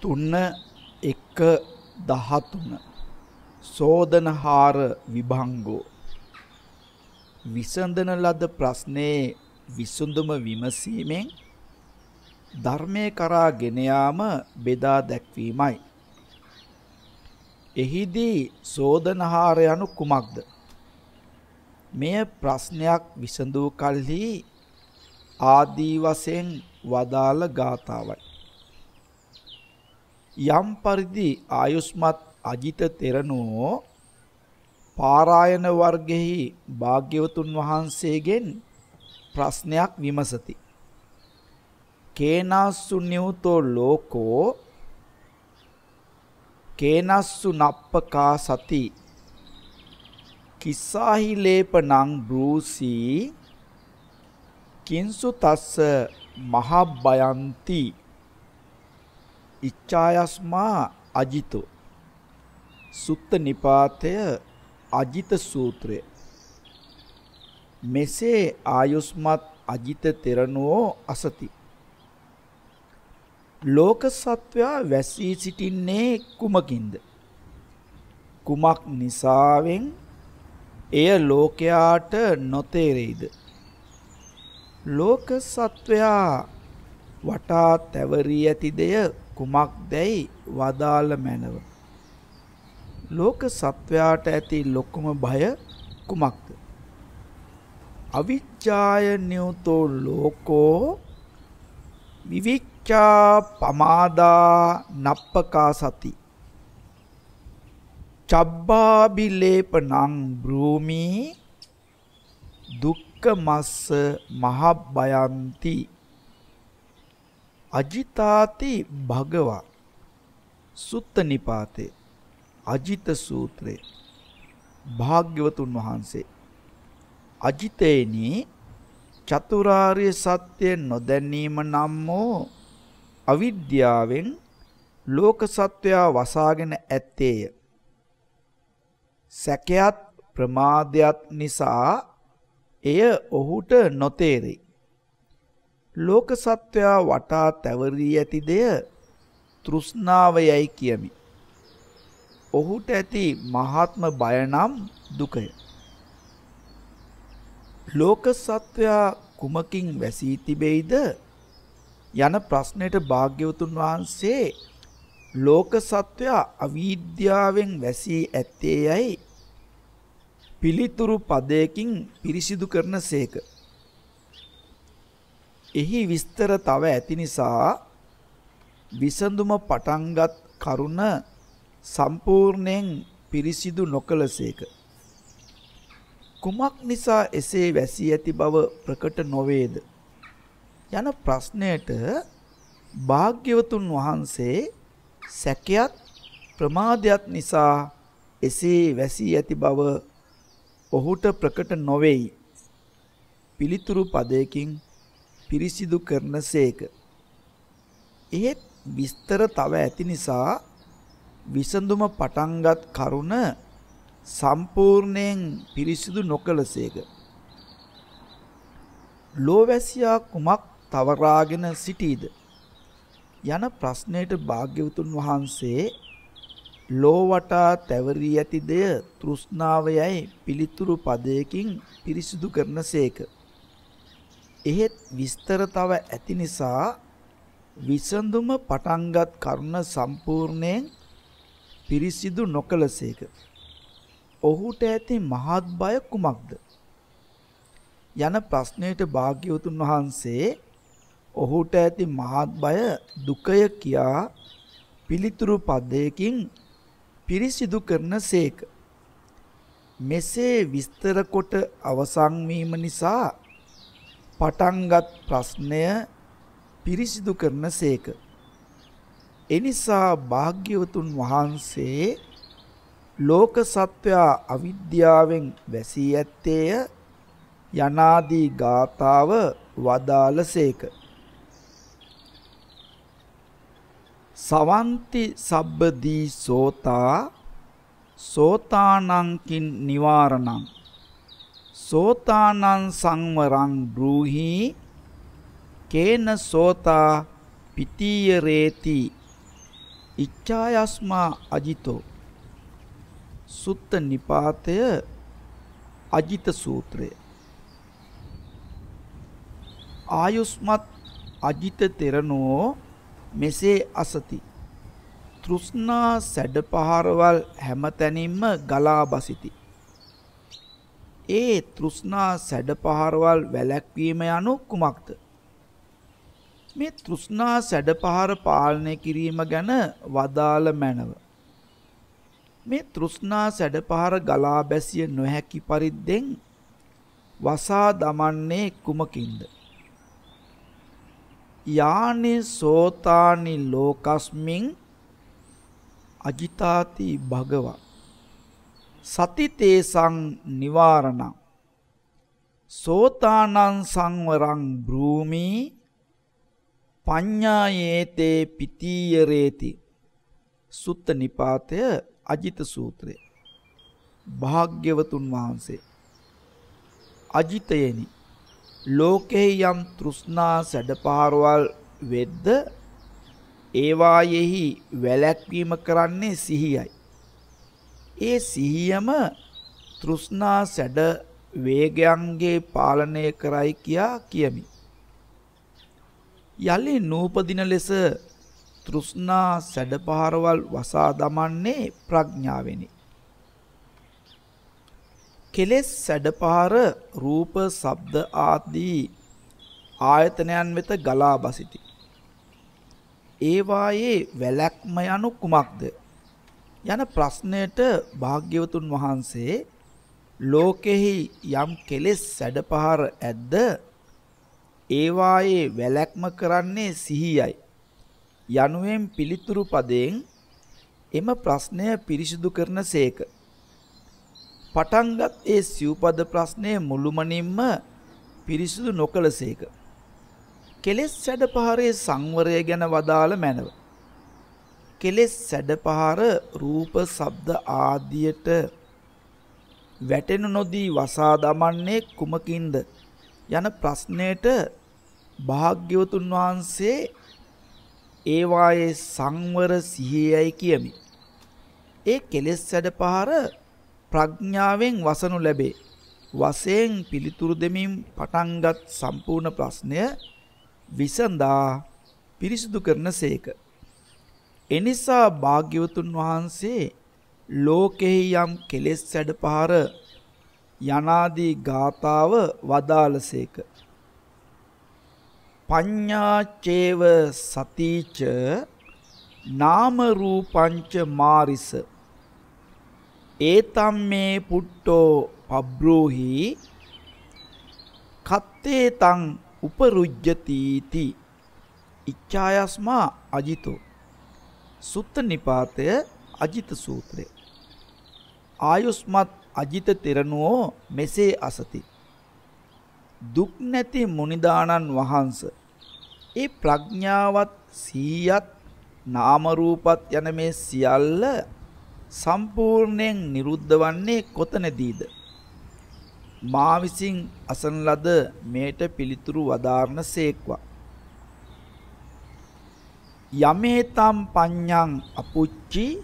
තුන එක දහතුන සෝදනහාර විභංගෝ විසඳන ලද ප්‍රශ්නයේ විසඳුම විමසීමෙන් ධර්මය කරා ගෙන යාම බෙදා දැක්වීමයි. එහිදී සෝදනහාර යනු කුමක්ද? මෙය ප්‍රශ්නයක් විසඳූ කල්හි ආදී වශයෙන් වදාළ ගාතාවයි. යම් පරිදි ආයුෂ්මත් අජිත තෙරණෝ පාරායන වර්ගෙහි භාග්‍යවතුන් වහන්සේගෙන් ප්‍රශ්නයක් විමසති. කේනස්සු නියුතෝ ලෝකෝ කේනස්සු නප්පකා සති කිස්සාහි ලේපනං බ්‍රූසී කින්සු තස්ස මහබ්බයන්ති ඉච්ඡායස්මා අජිතෝ සුත්ත නිපාතය අජිත සූත්‍රය මෙසේ ආයුස්මත් අජිත තෙරණුවෝ අසති ලෝක සත්වයා වැසී සිටින්නේ කුමකින්ද කුමක් නිසාවෙන් එය ලෝකයාට නොතේරෙයිද ලෝක සත්වයා වටා තැවරී ඇති දෙය කුමක්දැයි වදාළ මැනව. ලෝක සත්වයාට ඇති ලොකුම බය කුමක්ද? අවිජ්ජාය නියුතෝ ලෝකෝ විවික්ඛා පමාදා නප්පකා සති චබ්බාබිලේපනං බ්‍රූමි දුක්ඛ මස්ස මහ බයන්ති අජිතාති භගවා සුත්ත නිපාතේ අජිත සූත්‍රය භාග්‍යවතුන් වහන්සේ අජිතේනි චතුරාර්ය සත්‍ය නොදැනීම නම් වූ අවිද්‍යාවෙන් ලෝක සත්වයා වසාගෙන ඇත්තේය. සැකයත් ප්‍රමාදයක් නිසා එය ඔහුට නොතේරෙයි. ලෝක සත්වයා වටා තැවරී ඇති දෙය තෘෂ්ණාව යයි කියමි. ඔහුට ඇති මහාත්ම බය නම් දුකය. ලෝක සත්වයා කුමකින් වැසී තිබෙයිද යන ප්‍රශ්නයට භාග්‍යවතුන් වහන්සේ ලෝක සත්වයා අවිද්‍යාවෙන් වැසී ඇත්තේ යයි පිළිතුරු පදයකින් පිරිසිදු කරන සේක. එහි විස්තර තව ඇති නිසා විසඳුම පටන්ගත් කරුණ සම්පූර්ණයෙන් පිරිසිදු නොකලසේක. කුමක් නිසා එසේ වැසී ඇති බව ප්‍රකට නොවේද. යන ප්‍රශ්නයට භාග්‍යවතුන් වහන්සේ සැකයත් ප්‍රමාදයක් නිසා එසේ වැසී ඇති බව ඔහුට ප්‍රකට නොවෙයි. පිළිතුරු පදයකින් පිරිසිදු කරන සේක. එහෙත් විස්තර තව ඇති නිසා විසඳුම පටන්ගත් කරුණ සම්පූර්ණයෙන් පිරිසිදු නොකළසේක. ලෝවැසියා කුමක් තවරාගෙන සිටීද යන ප්‍රශ්නයට භාග්‍යවතුන් වහන්සේ ලෝ වටා තැවරී ඇති දෙය තෘෂ්ණාවයයි පිළිතුරු පදයකින් පිරිසිදු කරනසේක. එහෙත් විස්තර තව ඇති නිසා විසඳුම පටන්ගත් කරුණ සම්පූර්ණයෙන් පිරිසිදු නොකලසේක. ඔහුට ඇති මහත් බය කුමක්ද? යන ප්‍රශ්නයට භාග්‍යවතුන් වහන්සේ ඔහුට ඇති මහත් බය දුකය කියා පිළිතුරු පදයකින් පිරිසිදු කරන සේක. මෙසේ විස්තර කොට අවසන් වීම නිසා පටන්ගත් ප්‍රශ්නය පිරිසිදු කරන සේක. එනිසා භාග්‍යවතුන් වහන්සේ ලෝක සත්වයා අවිද්‍යාවෙන් වැසී ඇත්තේය යනාදී ගාථාව වදාළසේක. සවන්ති සබ්බදී සෝතා සෝතානංකින් නිවාරණං සෝතානං සංවරං බ්‍රූහි කේන සෝතා පිටීය රේති ඉච්ඡායස්මා අජිතෝ සුත්ත නිපාතය අජිත සූත්‍රය ආයුස්මත් අජිත තෙරණෝ මෙසේ අසති තෘෂ්ණා සැඩ පහරවල් හැමතැනින්ම ගලා බසිති ඒ තෘෂ්ණා සැඩ පහරවල් වැළැක්වීම යනු කුමක්ද? මේ තෘෂ්ණා සැඩ පහර පාලනය කිරීම ගැන වදාළ මැනව. මේ තෘෂ්ණා සැඩ පහර ගලා බැසිය නොහැකි පරිද්දෙන් වසා දමන්නේ කුමකින්ද? යානි සෝතානි ලෝකස්මින් අජිතාති භගවා සතිතේසං නිවාරණං සෝතානං සංවරං බ්‍රූමි පඤ්ඤායේතේ පිටියරේති සුත්ත නිපාතය අජිත සූත්‍රය භාග්‍යවතුන් වහන්සේ අජිතයෙනි ලෝකෙහි යම් තෘෂ්ණා සැඩපාරවල් වෙද්ද ඒවායෙහි වැළැක්වීම කරන්නේ සිහියයි ඒ සිහියම තෘෂ්ණා සැඩ වේගයන්ගේ පාලනය කරයි කියා කියමි. යලි නූපදින ලෙස තෘෂ්ණා සැඩපහරවල් වසා දමන්නේ ප්‍රඥාවෙනි. කෙලෙස් සැඩපහර රූප, ශබ්ද ආදී ආයතනයන් වෙත ගලා බසිති. ඒවායේ වැලැක්ම යනු කුමක්ද? යන ප්‍රශ්නයට භාග්‍යවතුන් වහන්සේ ලෝකෙහි යම් කෙලෙස් සැඩපහර ඇද්ද ඒවායේ වැලැක්ම කරන්නේ සිහියයි යනුවෙන් පිළිතුරු පදයෙන් එම ප්‍රශ්නය පිරිසිදු කරන සේක පටන්ගත් ඒ සිව්පද ප්‍රශ්නය මුළුමනින්ම පිරිසිදු නොකළ සේක කෙලෙස් සැඩපහරේ සංවරය ගැන වදාළ මැනව කෙලෙස් සැඩපහර රූප ශබ්ද ආදියට වැටෙනු නොදී වසා දමන්නේ කුමකින්ද යන ප්‍රශ්නයට භාග්‍යවතුන් වහන්සේ ඒවායේ සංවර සිහියයි කියමි. ඒ කෙලෙස් සැඩපහර ප්‍රඥාවෙන් වසනු ලැබේ. වශයෙන් පිළිතුරු දෙමින් පටන්ගත් සම්පූර්ණ ප්‍රශ්නය විසඳා පිරිසිදු කරන සේක. එනිසා භාග්‍යවතුන් වහන්සේ ලෝකෙහි යම් කෙලෙස් සැඩපහර යනාදී ගාථාව වදාළසේක. පඤ්ඤාචේව සතිච නාම රූපංච මාරිස ඒතම් මේ පුට්ටෝ පබ්‍රෝහි කත්තේ තං උපරුජ්ජති ඉච්ඡායස්මා අජිතෝ සුත්ත නිපාතය අජිත සූත්‍රය. ආයුස්මත් අජිත තෙරණුවෝ මෙසේ අසති. දුක් නැති මුනිදානන් වහන්ස. ඒ ප්‍රඥාවත් සීයත් නාම රූපත් යන මේ සියල්ල සම්පූර්ණයෙන් නිරුද්ධ වන්නේ කොතනදීද? මා විසින් අසන ලද මේට පිළිතුරු වදාරන සේක්වා. යමේතම් පඤ්ඤං අපුච්චි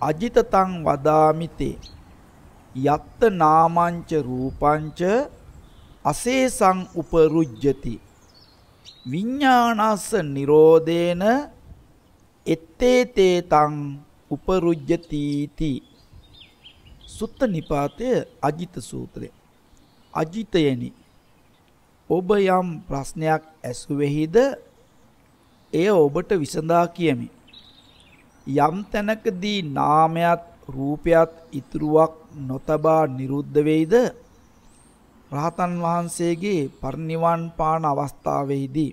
අජිතතං වදාමිතේ යත්ත නාමංච රූපංච අසේසං උපරුජ්ජති විඥානස්ස නිරෝධේන එත්තේ තේතං උපරුජ්ජති ති සුත්ත නිපාතය අජිත සූත්‍රය අජිතයනි ඔබ යම් ප්‍රශ්නයක් ඇසුවේහිද එය ඔබට විසඳා කියමි. යම් තැනකදී නාමයත් රූපයත් ඉතුරුවක් නොතබා නිරුද්ධ වෙයිද? රහතන් වහන්සේගේ පරිනිවන් පාන අවස්ථාවේදී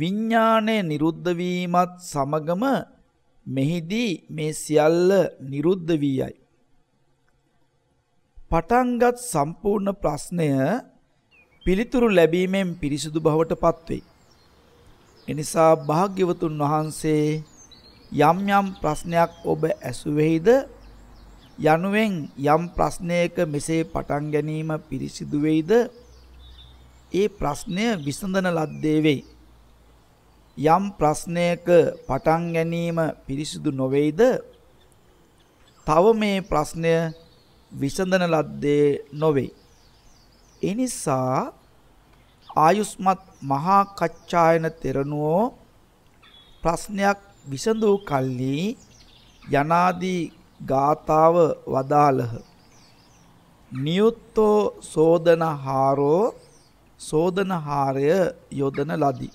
විඥානයේ නිරුද්ධ වීමත් සමගම මෙහිදී මේ සියල්ල නිරුද්ධ වී යයි. පටන්ගත් සම්පූර්ණ ප්‍රශ්නය පිළිතුරු ලැබීමෙන් පිරිසුදු බවට පත්වෙයි. එනිසා භාග්‍යවතුන් වහන්සේ යම් යම් ප්‍රශ්නයක් ඔබ ඇසුවේද යනුවෙන් යම් ප්‍රශ්නයක මෙසේ පටන් ගැනීම පිරිසිදු වෙයිද ඒ ප්‍රශ්නය විසඳන ලද්දේ වෙයි යම් ප්‍රශ්නයක පටන් ගැනීම පිරිසිදු නොවේද තව මේ ප්‍රශ්නය විසඳන ලද්දේ නොවේ. එනිසා ආයුස්මත් මහා කච්චායන තෙරණුවෝ ප්‍රශ්නයක් විසඳූ කල්ලි යනාදී ගාතාව වදාළහ නියුත්තෝ සෝදනහාරෝ සෝදනහාරය යොදන ලදී